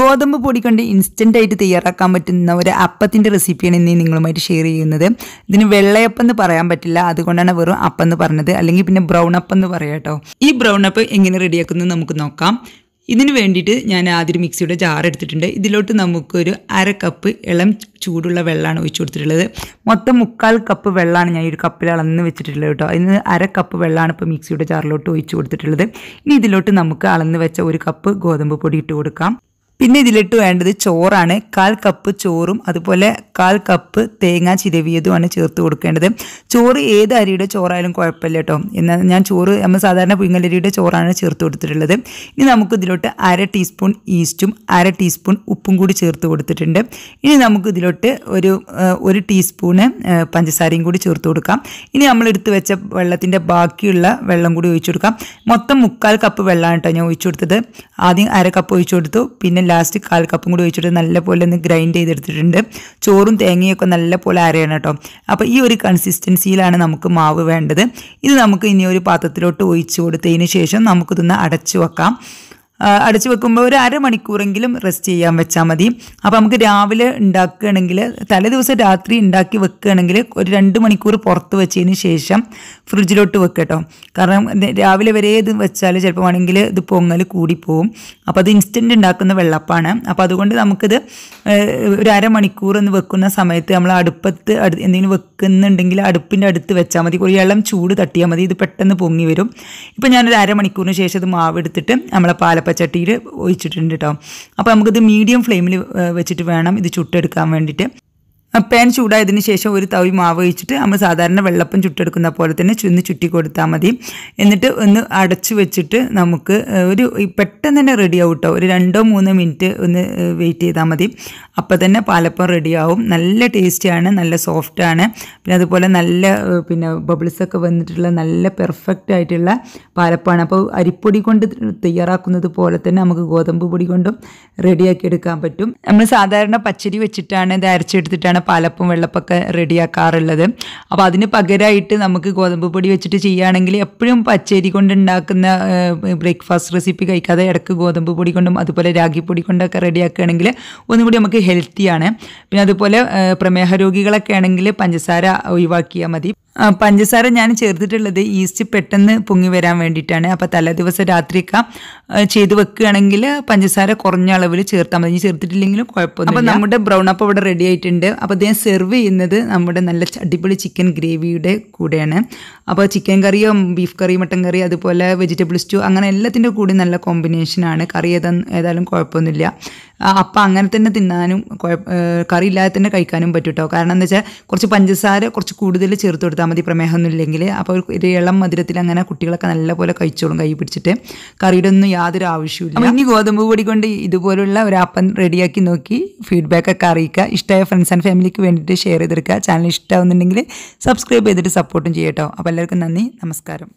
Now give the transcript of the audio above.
ഗോതമ്പ് പൊടി കൊണ്ട് ആയിട്ട് തയ്യാറാക്കാൻ പറ്റുന്ന ഒരു അപ്പത്തിൻ്റെ റെസിപ്പിയാണ് ഇന്ന് നിങ്ങളുമായിട്ട് ഷെയർ ചെയ്യുന്നത് ഇതിന് വെള്ളയപ്പം എന്ന് പറയാൻ പറ്റില്ല അതുകൊണ്ടാണ് വെറും അപ്പം എന്ന് പറഞ്ഞത് അല്ലെങ്കിൽ പിന്നെ ബ്രൗൺ അപ്പം എന്ന് പറയാം കേട്ടോ ഈ ബ്രൗൺ അപ്പ് എങ്ങനെ റെഡിയാക്കുന്നത് നമുക്ക് നോക്കാം ഇതിന് വേണ്ടിയിട്ട് ഞാൻ ആദ്യം മിക്സിയുടെ ജാർ എടുത്തിട്ടുണ്ട് ഇതിലോട്ട് നമുക്കൊരു അര കപ്പ് ഇളം ചൂടുള്ള വെള്ളമാണ് ഒഴിച്ചു കൊടുത്തിട്ടുള്ളത് മൊത്തം മുക്കാൽ കപ്പ് വെള്ളമാണ് ഞാൻ ഒരു കപ്പിൽ അളന്ന് വെച്ചിട്ടുള്ളത് കേട്ടോ അതിന് അര കപ്പ് വെള്ളമാണ് ഇപ്പോൾ മിക്സിയുടെ ജാറിലോട്ട് ഒഴിച്ചു കൊടുത്തിട്ടുള്ളത് ഇനി ഇതിലോട്ട് നമുക്ക് അളന്ന് വെച്ച ഒരു കപ്പ് ഗോതമ്പ് പൊടി ഇട്ട് കൊടുക്കാം പിന്നെ ഇതിലിട്ട് വേണ്ടത് ചോറാണ് കാൽ കപ്പ് ചോറും അതുപോലെ മുക്കാൽ കപ്പ് തേങ്ങ ആണ് ചേർത്ത് കൊടുക്കേണ്ടത് ചോറ് ഏത് അരിയുടെ ചോറായാലും കുഴപ്പമില്ല കേട്ടോ എന്നാൽ ഞാൻ ചോറ് നമ്മൾ സാധാരണ പുങ്ങലരിയുടെ ചോറാണ് ചേർത്ത് കൊടുത്തിട്ടുള്ളത് ഇനി നമുക്ക് ഇതിലോട്ട് അര ടീസ്പൂൺ ഈസ്റ്റും അര ടീസ്പൂൺ ഉപ്പും കൂടി ചേർത്ത് കൊടുത്തിട്ടുണ്ട് ഇനി നമുക്ക് ഇതിലോട്ട് ഒരു ഒരു ടീസ്പൂണ് പഞ്ചസാരയും കൂടി ചേർത്ത് കൊടുക്കാം ഇനി നമ്മൾ എടുത്തു വെച്ച വെള്ളത്തിൻ്റെ ബാക്കിയുള്ള വെള്ളം കൂടി ഒഴിച്ചു കൊടുക്കാം മൊത്തം മുക്കാൽ കപ്പ് വെള്ളമാണ് കേട്ടോ ഞാൻ ഒഴിച്ചു കൊടുത്തത് ആദ്യം അര കപ്പ് ഒഴിച്ചു കൊടുത്തു പിന്നെ ലാസ്റ്റ് കാൽ കപ്പും കൂടി ഒഴിച്ചു കൊടുത്ത് നല്ലപോലെ ഒന്ന് ഗ്രൈൻഡ് ചെയ്തെടുത്തിട്ടുണ്ട് ചോറ് ചോറും തേങ്ങയൊക്കെ നല്ല പോലെ അരയണം കേട്ടോ അപ്പോൾ ഈ ഒരു കൺസിസ്റ്റൻസിയിലാണ് നമുക്ക് മാവ് വേണ്ടത് ഇത് നമുക്ക് ഇനി ഒരു പാത്രത്തിലോട്ട് ഒഴിച്ചു കൊടുത്തതിന് ശേഷം നമുക്കിതൊന്ന് അടച്ചു വെക്കാം അടച്ചു വെക്കുമ്പോൾ ഒരു അരമണിക്കൂറെങ്കിലും റെസ്റ്റ് ചെയ്യാൻ വെച്ചാൽ മതി അപ്പോൾ നമുക്ക് രാവിലെ ഉണ്ടാക്കുകയാണെങ്കിൽ തലേ ദിവസം രാത്രി ഉണ്ടാക്കി വെക്കുകയാണെങ്കിൽ ഒരു രണ്ട് മണിക്കൂർ പുറത്ത് വെച്ചതിന് ശേഷം ഫ്രിഡ്ജിലോട്ട് വെക്കട്ടോ കാരണം രാവിലെ വരെ ഇത് വെച്ചാൽ ചിലപ്പോൾ വേണമെങ്കിൽ ഇത് പൊങ്ങൽ കൂടിപ്പോവും അപ്പോൾ അത് ഇൻസ്റ്റൻറ്റ് ഉണ്ടാക്കുന്ന വെള്ളപ്പാണ് അപ്പോൾ അതുകൊണ്ട് നമുക്കിത് ഒരു അരമണിക്കൂർ എന്ന് വെക്കുന്ന സമയത്ത് നമ്മൾ അടുപ്പത്ത് എന്തെങ്കിലും വെക്കുന്നുണ്ടെങ്കിൽ അടുപ്പിൻ്റെ അടുത്ത് വെച്ചാൽ മതി ഒരു വെള്ളം ചൂട് തട്ടിയാൽ മതി ഇത് പെട്ടെന്ന് പൊങ്ങി വരും ഇപ്പോൾ ഞാനൊരു അരമണിക്കൂറിന് ശേഷം ഇത് മാവെടുത്തിട്ട് നമ്മളെ പാലപ്പം പച്ചട്ടിയിൽ ഒഴിച്ചിട്ടുണ്ട് കേട്ടോ അപ്പോൾ നമുക്കിത് മീഡിയം ഫ്ലെയിമിൽ വെച്ചിട്ട് വേണം ഇത് ചുട്ടെടുക്കാൻ വേണ്ടിയിട്ട് പാൻ ചൂടായതിന് ശേഷം ഒരു തവി മാവ് വെച്ചിട്ട് നമ്മൾ സാധാരണ വെള്ളപ്പം ചുട്ടെടുക്കുന്ന പോലെ തന്നെ ചുന്ന് ചുറ്റി കൊടുത്താൽ മതി എന്നിട്ട് ഒന്ന് അടച്ചു വെച്ചിട്ട് നമുക്ക് ഒരു പെട്ടെന്ന് തന്നെ ആവും കേട്ടോ ഒരു രണ്ടോ മൂന്നോ മിനിറ്റ് ഒന്ന് വെയിറ്റ് ചെയ്താൽ മതി അപ്പോൾ തന്നെ പാലപ്പം റെഡിയാവും നല്ല ടേസ്റ്റിയാണ് നല്ല സോഫ്റ്റാണ് പിന്നെ അതുപോലെ നല്ല പിന്നെ ബബിൾസൊക്കെ വന്നിട്ടുള്ള നല്ല പെർഫെക്റ്റ് ആയിട്ടുള്ള പാലപ്പമാണ് അപ്പോൾ അരിപ്പൊടി കൊണ്ട് തയ്യാറാക്കുന്നത് പോലെ തന്നെ നമുക്ക് ഗോതമ്പ് പൊടി കൊണ്ടും റെഡിയാക്കി എടുക്കാൻ പറ്റും നമ്മൾ സാധാരണ പച്ചരി വെച്ചിട്ടാണ് ഇത് അരച്ചെടുത്തിട്ടാണ് തന്നെയാണ് പാലപ്പം വെള്ളപ്പൊക്കെ റെഡിയാക്കാറുള്ളത് അപ്പോൾ അതിന് പകരമായിട്ട് നമുക്ക് ഗോതമ്പ് പൊടി വെച്ചിട്ട് ചെയ്യുകയാണെങ്കിൽ എപ്പോഴും പച്ചരി കൊണ്ടുണ്ടാക്കുന്ന ബ്രേക്ക്ഫാസ്റ്റ് റെസിപ്പി കഴിക്കാതെ ഇടയ്ക്ക് ഗോതമ്പ് പൊടി കൊണ്ടും അതുപോലെ പൊടി കൊണ്ടൊക്കെ റെഡിയാക്കുകയാണെങ്കിൽ ഒന്നും കൂടി നമുക്ക് ഹെൽത്തിയാണ് പിന്നെ അതുപോലെ പ്രമേഹ രോഗികളൊക്കെ ആണെങ്കിൽ പഞ്ചസാര ഒഴിവാക്കിയാൽ മതി പഞ്ചസാര ഞാൻ ചേർത്തിട്ടുള്ളത് ഈസ്റ്റ് പെട്ടെന്ന് പൊങ്ങി വരാൻ വേണ്ടിയിട്ടാണ് അപ്പോൾ തലേദിവസം രാത്രിയൊക്കെ ചെയ്ത് വെക്കുകയാണെങ്കിൽ പഞ്ചസാര കുറഞ്ഞ അളവിൽ ചേർത്താൽ മതി ചേർത്തിട്ടില്ലെങ്കിലും കുഴപ്പമില്ല അപ്പോൾ നമ്മുടെ ബ്രൗൺ അപ്പ് ഇവിടെ റെഡി ആയിട്ടുണ്ട് അപ്പോൾ അദ്ദേഹം സെർവ് ചെയ്യുന്നത് നമ്മുടെ നല്ല അടിപൊളി ചിക്കൻ ഗ്രേവിയുടെ കൂടെയാണ് അപ്പോൾ ചിക്കൻ കറിയോ ബീഫ് കറി മട്ടൻ കറി അതുപോലെ വെജിറ്റബിൾ സ്റ്റൂ അങ്ങനെ എല്ലാത്തിൻ്റെ കൂടി നല്ല കോമ്പിനേഷനാണ് കറി ഏതാ ഏതായാലും കുഴപ്പമൊന്നുമില്ല അപ്പം അങ്ങനെ തന്നെ തിന്നാനും കറി ഇല്ലാതെ തന്നെ കഴിക്കാനും പറ്റും കേട്ടോ കാരണം എന്താ വെച്ചാൽ കുറച്ച് പഞ്ചസാര കുറച്ച് കൂടുതൽ ചേർത്ത് കൊടുത്താൽ മതി പ്രമേഹമൊന്നും ഇല്ലെങ്കിൽ അപ്പോൾ ഒരു ഇളം മധുരത്തിൽ അങ്ങനെ കുട്ടികളൊക്കെ നല്ലപോലെ കഴിച്ചോളും കൈ പിടിച്ചിട്ട് കറിയുടെ ഒന്നും യാതൊരു ആവശ്യമില്ല ഇനി ഗോതമ്പ് പൊടി കൊണ്ട് ഇതുപോലുള്ള ഒരു അപ്പം റെഡിയാക്കി നോക്കി ഫീഡ്ബാക്കൊക്കെ അറിയിക്കുക ഇഷ്ടമായ ഫ്രണ്ട്സ് ആൻഡ് ഫാമിലി ഫാമിലിക്ക് വേണ്ടിയിട്ട് ഷെയർ ചെയ്തെടുക്കുക ചാനൽ ഇഷ്ടമാവുന്നുണ്ടെങ്കിൽ സബ്സ്ക്രൈബ് ചെയ്തിട്ട് സപ്പോർട്ടും ചെയ്യട്ടോ അപ്പോൾ എല്ലാവർക്കും നന്ദി നമസ്കാരം